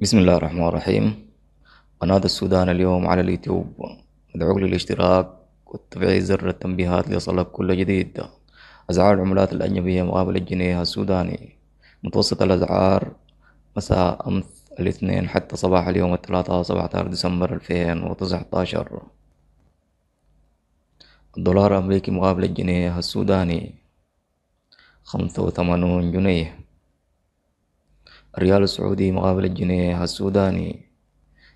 بسم الله الرحمن الرحيم قناة السودان اليوم على اليوتيوب ادعوك للاشتراك وتفعيل زر التنبيهات ليصلك كل جديد أسعار العملات الأجنبية مقابل الجنيه السوداني متوسط الأسعار مساء أمس الاثنين حتى صباح اليوم الثلاثاء 17 ديسمبر 2019 الدولار الأمريكي مقابل الجنيه السوداني خمسة وثمانون جنيه الريال السعودي مقابل الجنيه السوداني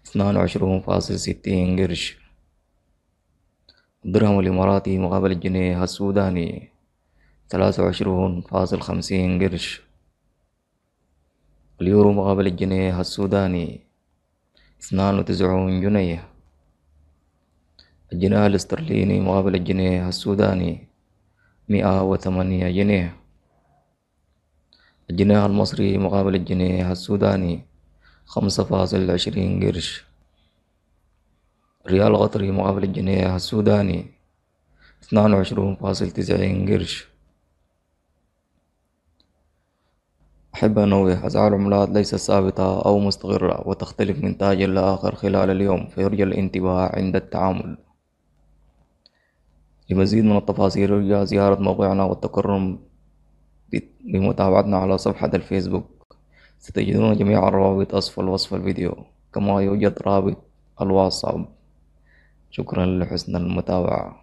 اثنان وعشرون فاصل ستين قرش الدرهم الإماراتي مقابل الجنيه السوداني ثلاثة وعشرون فاصل خمسين قرش اليورو مقابل الجنيه السوداني اثنان وتسعون جنيه الجنيه الاسترليني مقابل الجنيه السوداني مئة وثمانية جنيه الجنيه المصري مقابل الجنيه السوداني خمسة فاصل عشرين قرش ريال قطري مقابل الجنيه السوداني اثنان وعشرون فاصل تسعين قرش أحب أنوه أسعار العملات ليست ثابتة أو مستقرة وتختلف من تاجر لآخر خلال اليوم فيرجى الانتباه عند التعامل لمزيد من التفاصيل يرجى زيارة موقعنا والتقرم لمتابعتنا على صفحة الفيسبوك ستجدون جميع الروابط أسفل وصف الفيديو كما يوجد رابط الواتساب شكرا لحسن المتابعة